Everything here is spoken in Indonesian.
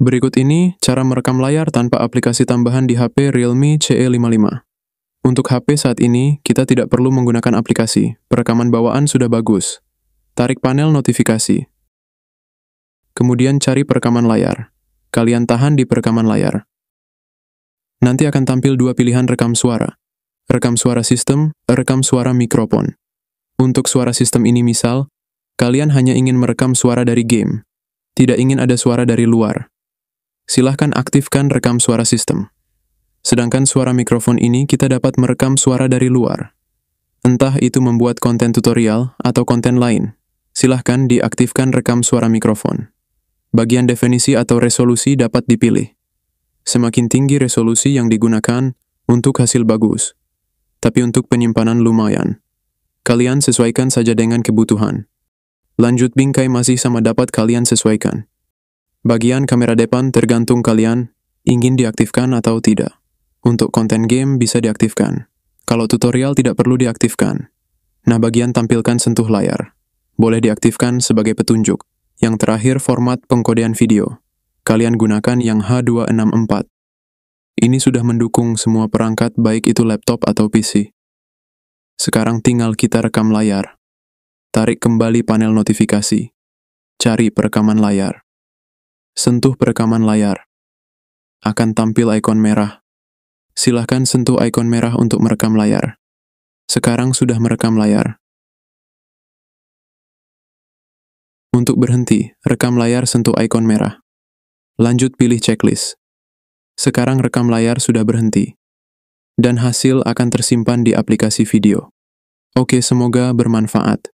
Berikut ini cara merekam layar tanpa aplikasi tambahan di HP Realme CE55. Untuk HP saat ini, kita tidak perlu menggunakan aplikasi. Perekaman bawaan sudah bagus. Tarik panel notifikasi. Kemudian cari perekaman layar. Kalian tahan di perekaman layar. Nanti akan tampil dua pilihan rekam suara. Rekam suara sistem, rekam suara mikrofon. Untuk suara sistem ini misal, kalian hanya ingin merekam suara dari game. Tidak ingin ada suara dari luar silahkan aktifkan rekam suara sistem. Sedangkan suara mikrofon ini kita dapat merekam suara dari luar. Entah itu membuat konten tutorial atau konten lain, silahkan diaktifkan rekam suara mikrofon. Bagian definisi atau resolusi dapat dipilih. Semakin tinggi resolusi yang digunakan untuk hasil bagus, tapi untuk penyimpanan lumayan. Kalian sesuaikan saja dengan kebutuhan. Lanjut bingkai masih sama dapat kalian sesuaikan. Bagian kamera depan tergantung kalian ingin diaktifkan atau tidak. Untuk konten game bisa diaktifkan. Kalau tutorial tidak perlu diaktifkan. Nah, bagian tampilkan sentuh layar. Boleh diaktifkan sebagai petunjuk. Yang terakhir, format pengkodean video. Kalian gunakan yang H264. Ini sudah mendukung semua perangkat baik itu laptop atau PC. Sekarang tinggal kita rekam layar. Tarik kembali panel notifikasi. Cari perekaman layar. Sentuh perekaman layar. Akan tampil ikon merah. Silahkan sentuh ikon merah untuk merekam layar. Sekarang sudah merekam layar. Untuk berhenti, rekam layar sentuh ikon merah. Lanjut pilih checklist. Sekarang rekam layar sudah berhenti. Dan hasil akan tersimpan di aplikasi video. Oke, semoga bermanfaat.